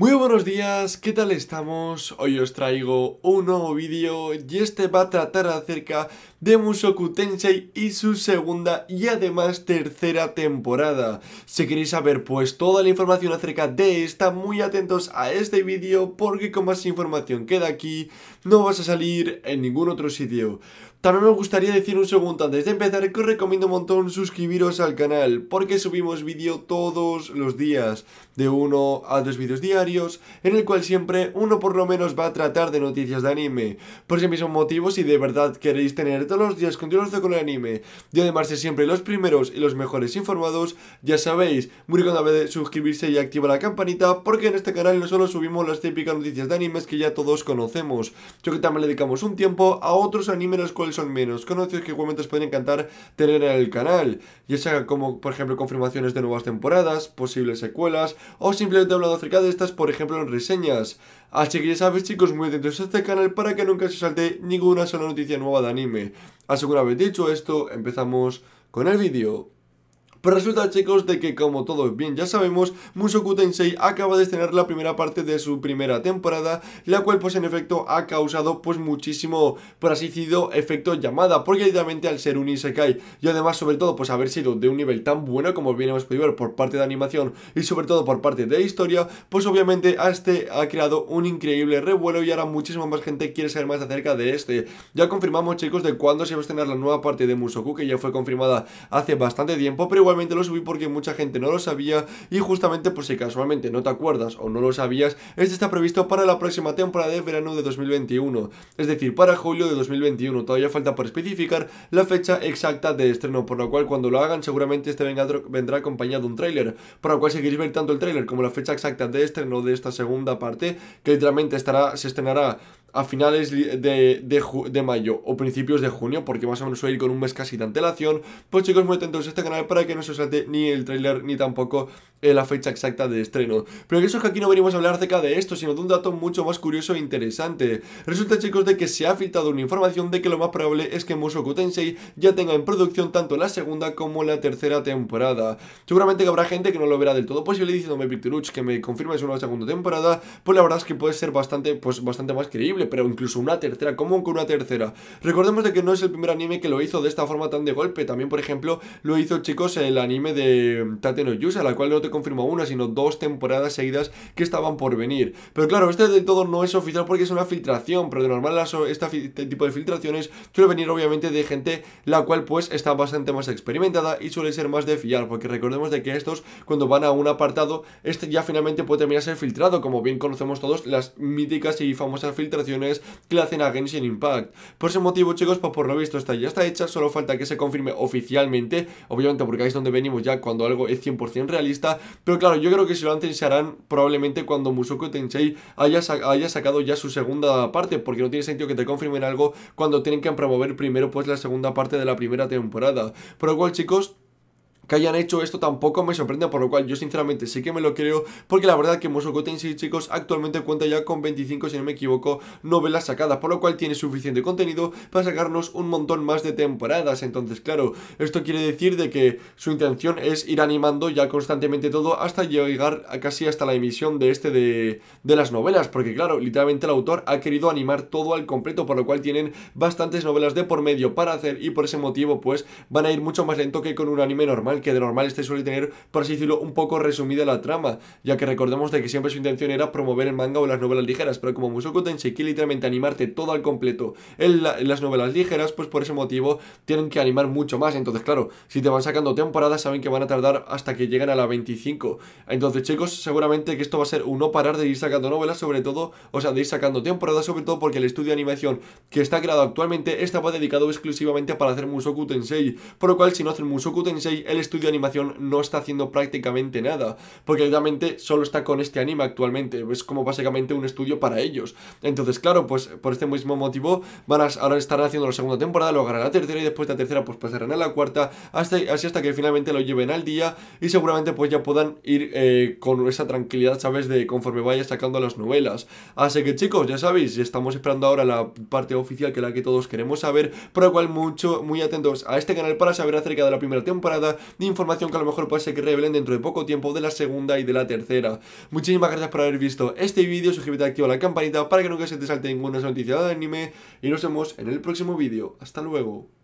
Muy buenos días, ¿qué tal estamos? Hoy os traigo un nuevo vídeo y este va a tratar acerca de Musoku Tensei y su segunda y además tercera temporada. Si queréis saber pues toda la información acerca de esta, muy atentos a este vídeo porque con más información queda aquí no vas a salir en ningún otro sitio. También me gustaría decir un segundo antes de empezar que os recomiendo un montón suscribiros al canal porque subimos vídeo todos los días, de uno a dos vídeos diarios en el cual siempre uno por lo menos va a tratar de noticias de anime. Por ese mismo motivo, si de verdad queréis tener todos los días continuos con el anime y además ser siempre los primeros y los mejores informados, ya sabéis, muy recomendable suscribirse y activar la campanita porque en este canal no solo subimos las típicas noticias de animes que ya todos conocemos, Yo que también le dedicamos un tiempo a otros animes los cuales son menos conocidos que igualmente os pueden encantar tener en el canal, ya sea como por ejemplo confirmaciones de nuevas temporadas, posibles secuelas o simplemente hablando acerca de estas por ejemplo en reseñas. Así que ya sabéis chicos, muy atentos a este canal para que nunca se salte ninguna sola noticia nueva de anime. Así que una vez dicho esto, empezamos con el vídeo. Pero resulta chicos de que como todos bien ya sabemos, Musoku Tensei acaba de estrenar la primera parte de su primera temporada, la cual pues en efecto ha causado pues muchísimo, por así decirlo, efecto llamada, porque evidentemente al ser un Isekai y además sobre todo pues haber sido de un nivel tan bueno como bien hemos podido ver por parte de animación y sobre todo por parte de historia, pues obviamente este ha creado un increíble revuelo y ahora muchísima más gente quiere saber más acerca de este. Ya confirmamos chicos de cuándo se va a estrenar la nueva parte de Musoku que ya fue confirmada hace bastante tiempo, pero igual igualmente lo subí porque mucha gente no lo sabía y justamente por si casualmente no te acuerdas o no lo sabías, este está previsto para la próxima temporada de verano de 2021, es decir, para julio de 2021, todavía falta por especificar la fecha exacta de estreno, por lo cual cuando lo hagan seguramente este vendrá acompañado de un tráiler, por lo cual si queréis ver tanto el tráiler como la fecha exacta de estreno de esta segunda parte, que literalmente estará, se estrenará a finales de, de, mayo o principios de junio, porque más o menos voy a ir con un mes casi de antelación. Pues chicos, muy atentos a este canal para que no se os salte ni el trailer ni tampoco eh, la fecha exacta de estreno. Pero eso es que aquí no venimos a hablar acerca de esto, sino de un dato mucho más curioso e interesante. Resulta, chicos, de que se ha filtrado una información de que lo más probable es que Mushoku Tensei ya tenga en producción tanto la segunda como la tercera temporada. Seguramente que habrá gente que no lo verá del todo posible diciéndome, Victoruch, que me es una segunda temporada, pues la verdad es que puede ser bastante, pues, bastante más creíble, pero incluso una tercera, como con una tercera? Recordemos de que no es el primer anime que lo hizo de esta forma tan de golpe, también, por ejemplo, lo hizo, chicos, el anime de Tate no la cual no te confirmó una, sino dos temporadas seguidas que estaban por venir. Pero claro, este de todo no es oficial porque es una filtración, pero de normal este tipo de filtraciones suele venir obviamente de gente la cual pues está bastante más experimentada y suele ser más de fiar, porque recordemos de que estos cuando van a un apartado, este ya finalmente puede terminar ser filtrado, como bien conocemos todos las míticas y famosas filtraciones que le hacen a Genshin Impact. Por ese motivo chicos, pues por lo visto esta ya está hecha, solo falta que se confirme oficialmente, obviamente porque ahí es donde venimos ya cuando algo es 100% realista pero claro, yo creo que si lo antes harán probablemente cuando Musoko Tenchei haya, haya sacado ya su segunda parte, porque no tiene sentido que te confirmen algo cuando tienen que promover primero pues la segunda parte de la primera temporada. Por lo cual, chicos que hayan hecho esto tampoco me sorprende, por lo cual yo sinceramente sé que me lo creo, porque la verdad que Mosoko Tensei, chicos, actualmente cuenta ya con 25, si no me equivoco, novelas sacadas, por lo cual tiene suficiente contenido para sacarnos un montón más de temporadas. Entonces, claro, esto quiere decir de que su intención es ir animando ya constantemente todo hasta llegar a casi hasta la emisión de este de, de las novelas, porque claro, literalmente el autor ha querido animar todo al completo, por lo cual tienen bastantes novelas de por medio para hacer y por ese motivo pues van a ir mucho más lento que con un anime normal que de normal este suele tener, por así decirlo, un poco resumida la trama, ya que recordemos de que siempre su intención era promover el manga o las novelas ligeras, pero como Musoku Tensei quiere literalmente animarte todo al completo en, las novelas ligeras, pues por ese motivo tienen que animar mucho más, entonces claro, si te van sacando temporadas saben que van a tardar hasta que lleguen a la 25, entonces chicos, seguramente que esto va a ser un no parar de ir sacando novelas, sobre todo, o sea, de ir sacando temporadas, sobre todo porque el estudio de animación que está creado actualmente estaba dedicado exclusivamente para hacer Musoku Tensei, por lo cual si no hacen Musoku Tensei, el estudio de animación no está haciendo prácticamente nada, porque realmente solo está con este anime actualmente, es como básicamente un estudio para ellos. Entonces, claro, pues por este mismo motivo van a, ahora estar haciendo la segunda temporada, lo agarrarán la tercera y después de la tercera pues pasarán a la cuarta, hasta, así hasta que finalmente lo lleven al día y seguramente pues ya puedan ir eh, con esa tranquilidad, ¿sabes? De conforme vaya sacando las novelas. Así que chicos, ya sabéis, estamos esperando ahora la parte oficial que es la que todos queremos saber, por lo cual mucho, muy atentos a este canal para saber acerca de la primera temporada de información que a lo mejor puede ser que revelen dentro de poco tiempo de la segunda y de la tercera. Muchísimas gracias por haber visto este vídeo, suscríbete, activa la campanita para que nunca se te salte ninguna noticia de anime y nos vemos en el próximo vídeo. Hasta luego.